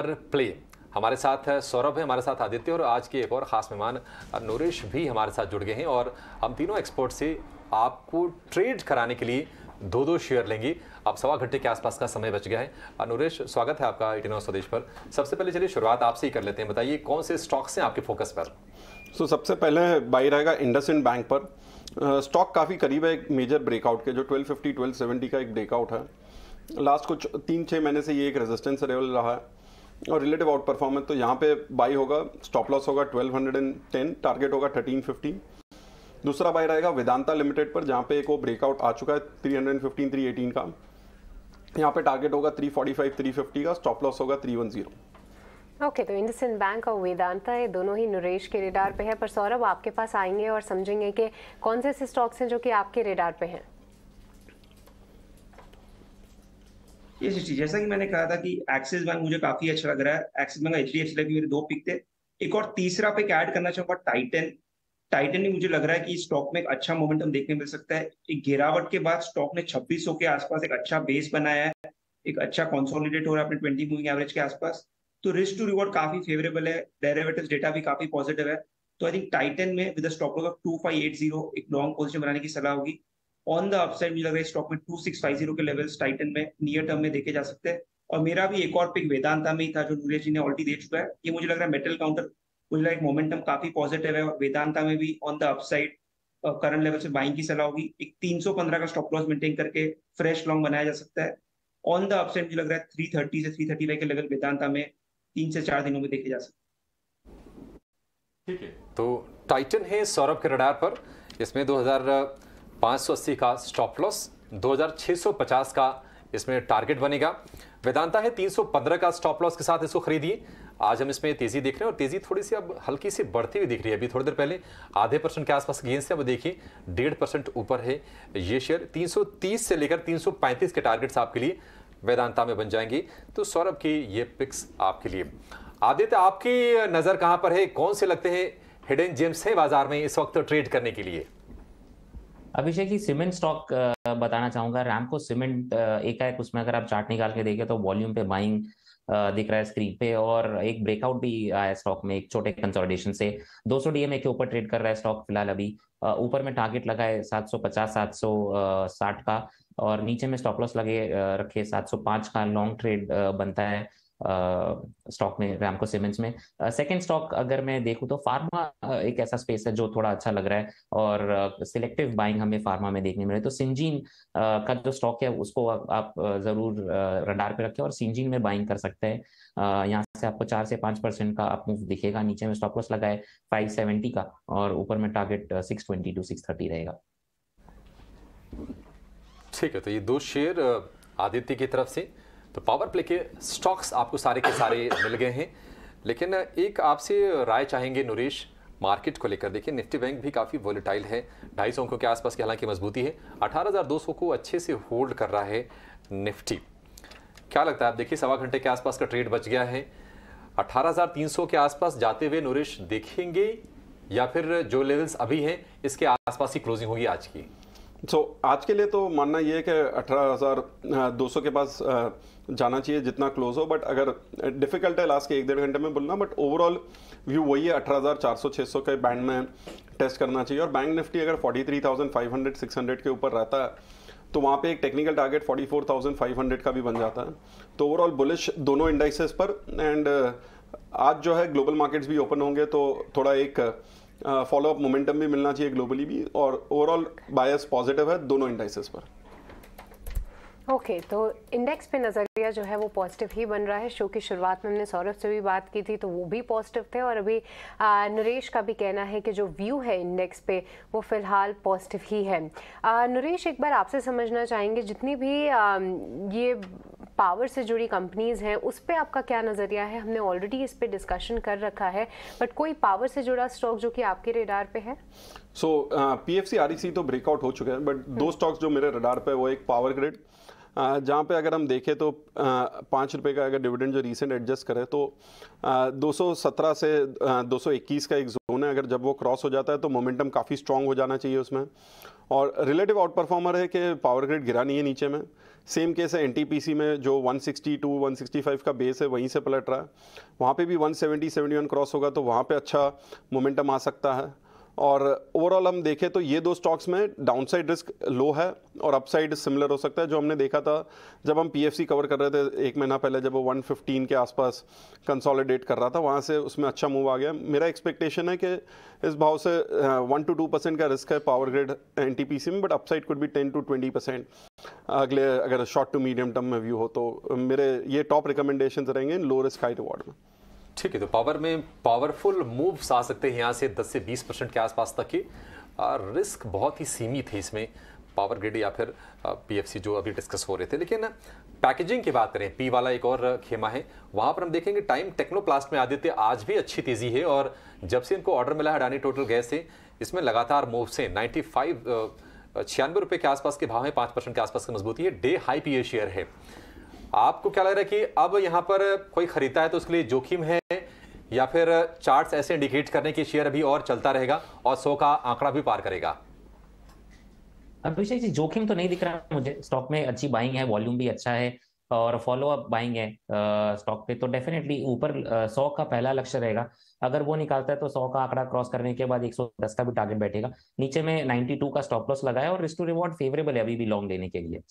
Play हमारे साथ सौरभ है हमारे साथ आदित्य और आज के एक और ख़ास मेहमान नूरेश भी हमारे साथ जुड़ गए हैं और हम तीनों एक्सपर्ट से आपको ट्रेड कराने के लिए दो दो शेयर लेंगे अब सवा घंटे के आसपास का समय बच गया है नूरेश स्वागत है आपका इटिनो स्वदेश पर सबसे पहले चलिए शुरुआत आपसे ही कर लेते हैं बताइए कौन से स्टॉक्स हैं आपके फोकस पर सो so, सबसे पहले बाई रहेगा इंडस इंड बैंक पर स्टॉक uh, काफ़ी करीब है एक मेजर ब्रेकआउट के जो 1250 1270 का एक ब्रेकआउट है लास्ट कुछ तीन छः महीने से ये एक रेजिस्टेंस लेवल रहा है और रिलेटिव आउट परफॉर्मेंस तो यहाँ पे बाई होगा स्टॉप लॉस होगा 1210 टारगेट होगा 1350 दूसरा बाई रहेगा वेदांता लिमिटेड पर जहाँ पे एक वो ब्रेकआउट आ चुका है 315 318 का यहाँ पे टारगेट होगा 345 350 का स्टॉप लॉस होगा 310 ओके okay, तो इंडसइंड बैंक और वेदांता ये दोनों ही नरेश के रेडार पे है पर सौरभ आपके पास आएंगे और समझेंगे कि कौन से ऐसे स्टॉक्स हैं जो कि आपके रेडार पे हैं ये सिस्टी जैसा कि मैंने कहा था कि एक्सिस बैंक मुझे काफी अच्छा लग रहा है Axis bank H D F C मेरे दो पिक थे एक और तीसरा पिक ऐड करना चाहूंगा टाइटन टाइटन भी मुझे लग रहा है कि स्टॉक में एक अच्छा मोमेंटम देखने मिल सकता है एक गिरावट के बाद स्टॉक ने 2600 के आसपास एक अच्छा बेस बनाया है एक अच्छा कॉन्सोलिडेट हो रहा है अपने ट्वेंटी मूविंग एवरेज के आसपास तो रिस्क टू रिवॉर्ड काफी फेवरेबल है डेरेवेटिव डेटा भी काफी पॉजिटिव है तो आई थिंक टाइटन में with stock five eight zero एक लॉन्ग पोजिशन बनाने की सलाह होगी ऑन द अपसाइड मुझे लग रहा है स्टॉक में टू सिक्स फाइव जीरो के लेवल टाइटन में नियर टर्म में देखे जा सकते हैं और मेरा भी एक और पिक वेदांता में ही था जो नूरिया जी ने ऑलरेडी दे चुका है ये मुझे लग रहा है मेटल काउंटर मुझे लग रहा है मोमेंटम काफी पॉजिटिव है और वेदांता में भी on the upside current level से बाइंग की सलाह होगी एक तीन सौ पंद्रह का स्टॉप लॉस मेंटेन करके फ्रेश लॉन्ग बनाया जा सकता है ऑन द अपसाइड मुझे लग रहा है थ्री थर्टी से थ्री 335 के लेवल वेदांता में तीन से चार दिनों में देखे जा सकते ठीक है तो टाइटन है सौरभ के रडार पर इसमें 580 का स्टॉप लॉस 2650 का इसमें टारगेट बनेगा वेदांता है 315 का स्टॉप लॉस के साथ इसको खरीदिए आज हम इसमें तेजी देख रहे हैं और तेजी थोड़ी सी अब हल्की सी बढ़ती हुई दिख रही है अभी थोड़ी देर पहले आधे परसेंट के आसपास गेंस है वो देखिए डेढ़ परसेंट ऊपर है ये शेयर 330 से लेकर 335 के टारगेट्स आपके लिए वेदांता में बन जाएंगे तो सौरभ की ये पिक्स आपके लिए आदित्य आपकी नज़र कहाँ पर है कौन से लगते हैं हिडन जेम्स है बाजार में इस वक्त ट्रेड करने के लिए अभिषेक जी सीमेंट स्टॉक बताना चाहूंगा रैमको सीमेंट एकाएक उसमें अगर आप चार्ट निकाल के देखें तो वॉल्यूम पे बाइंग दिख रहा है स्क्रीन पे और एक ब्रेकआउट भी आया स्टॉक में एक छोटे कंसोलिडेशन से 200 डीएमए के ऊपर ट्रेड कर रहा है स्टॉक फिलहाल अभी ऊपर में टारगेट लगा है 750 760 का और नीचे में स्टॉप लॉस लगे रखे 705 का लॉन्ग ट्रेड बनता है स्टॉक में रैमको सीमेंट्स में सेकेंड uh, स्टॉक अगर मैं देखूँ तो फार्मा एक ऐसा स्पेस है जो थोड़ा अच्छा लग रहा है और सिलेक्टिव uh, बाइंग हमें फार्मा में देखने मिले तो सिंजीन uh, का जो स्टॉक है उसको आ, आप जरूर uh, रडार पे रखें और सिंजीन में बाइंग कर सकते हैं uh, यहाँ से आपको चार से पाँच परसेंट का आप मूव दिखेगा नीचे में स्टॉप लॉस लगाए फाइव सेवेंटी का और ऊपर में target six twenty to six thirty रहेगा ठीक है तो ये दो शेयर आदित्य की तरफ से तो पावर प्ले के स्टॉक्स आपको सारे के सारे मिल गए हैं लेकिन एक आपसे राय चाहेंगे नुरेश मार्केट को लेकर देखिए निफ्टी बैंक भी काफ़ी वोलेटाइल है ढाई सौ के आसपास की हालांकि मजबूती है अठारह को अच्छे से होल्ड कर रहा है निफ्टी क्या लगता है आप देखिए सवा घंटे के आसपास का ट्रेड बच गया है 18,300 के आसपास जाते हुए नुरेश देखेंगे या फिर जो लेवल्स अभी हैं इसके आसपास ही क्लोजिंग होगी आज की सो so, आज के लिए तो मानना ये है कि अठारह हज़ार दो सौ के पास जाना चाहिए जितना क्लोज हो बट अगर डिफ़िकल्ट है लास्ट के एक डेढ़ घंटे में बोलना बट ओवरऑल व्यू वही है अठारह हज़ार चार सौ छः सौ के बैंड में टेस्ट करना चाहिए और बैंक निफ्टी अगर forty three thousand five hundred six hundred के ऊपर रहता है तो वहाँ पे एक technical target forty four thousand five hundred का भी बन जाता है तो ओवरऑल बुलिश दोनों इंडेक्सेस पर एंड आज जो है ग्लोबल मार्केट्स भी ओपन होंगे तो थोड़ा एक फॉलो अप मोमेंटम भी मिलना चाहिए ग्लोबली भी और ओवरऑल बायस पॉजिटिव है दोनों इंडाइसेस पर ओके okay, तो इंडेक्स पे नज़रिया जो है वो पॉजिटिव ही बन रहा है शो की शुरुआत में हमने सौरभ से भी बात की थी तो वो भी पॉजिटिव थे और अभी आ, नरेश का भी कहना है कि जो व्यू है इंडेक्स पे वो फ़िलहाल पॉजिटिव ही है आ, नरेश एक बार आपसे समझना चाहेंगे जितनी भी आ, ये पावर से जुड़ी कंपनीज हैं उस पर आपका क्या नज़रिया है हमने ऑलरेडी इस पर डिस्कशन कर रखा है बट कोई पावर से जुड़ा स्टॉक जो कि आपके रेडार पे है so P F C R C तो ब्रेकआउट हो चुके हैं बट हम्म। दो स्टॉक्स जो मेरे रेडार पे वो एक पावर ग्रिड जहाँ पे अगर हम देखें तो पाँच रुपये का अगर डिविडेंड जो रिसेंट एडजस्ट करें तो 217 से 221 का एक जोन है अगर जब वो क्रॉस हो जाता है तो मोमेंटम काफ़ी स्ट्रांग हो जाना चाहिए उसमें और रिलेटिव आउट परफॉर्मर है कि पावर ग्रिड गिरा नहीं है नीचे में सेम केस है एनटीपीसी में जो 162 टू 165 का बेस है वहीं से पलट रहा है वहाँ पे भी 170 71 क्रॉस होगा तो वहाँ पे अच्छा मोमेंटम आ सकता है और ओवरऑल हम देखें तो ये दो स्टॉक्स में डाउनसाइड रिस्क लो है और अपसाइड सिमिलर हो सकता है जो हमने देखा था जब हम पीएफसी कवर कर रहे थे एक महीना पहले जब वो 115 के आसपास कंसोलिडेट कर रहा था वहाँ से उसमें अच्छा मूव आ गया मेरा एक्सपेक्टेशन है कि इस भाव से वन टू टू परसेंट का रिस्क है पावर ग्रिड एन में बट अपसाइड कुड भी टेन टू ट्वेंटी परसेंट अगले अगर शॉर्ट टू मीडियम टर्म में व्यू हो तो मेरे ये टॉप रिकमेंडेशन रहेंगे इन लो रिस्क हाई रिवॉर्ड में ठीक है तो पावर में पावरफुल मूव्स आ सकते हैं यहाँ से 10 से 20 परसेंट के आसपास तक के रिस्क बहुत ही सीमित है इसमें पावर ग्रिड या फिर पीएफसी जो अभी डिस्कस हो रहे थे लेकिन पैकेजिंग की बात करें पी वाला एक और खेमा है वहाँ पर हम देखेंगे टाइम टेक्नोप्लास्ट में आदित्य आज भी अच्छी तेज़ी है और जब से इनको ऑर्डर मिला है अडानी टोटल गैस से इसमें लगातार मूव से नाइन्टी फाइव छियानवे रुपये के आसपास के भाव है पाँच परसेंट के आसपास की मजबूती है डे हाई पी शेयर है आपको क्या लग रहा है कि अब यहाँ पर कोई खरीदता है तो उसके लिए जोखिम है या फिर चार्ट्स ऐसे इंडिकेट करने की शेयर अभी और चलता रहेगा और सौ का आंकड़ा भी पार करेगा अभिषेक जी जोखिम तो नहीं दिख रहा मुझे स्टॉक में अच्छी बाइंग है वॉल्यूम भी अच्छा है और फॉलो अप बाइंग है स्टॉक पे तो डेफिनेटली ऊपर सौ का पहला लक्ष्य रहेगा अगर वो निकालता है तो सौ का आंकड़ा क्रॉस करने के बाद एक सौ दस का भी टारगेट बैठेगा नीचे में नाइनटी टू का स्टॉप लॉस लगाया और रिस्टू रिवॉर्ड फेवरेबल है अभी भी लॉन्ग लेने के लिए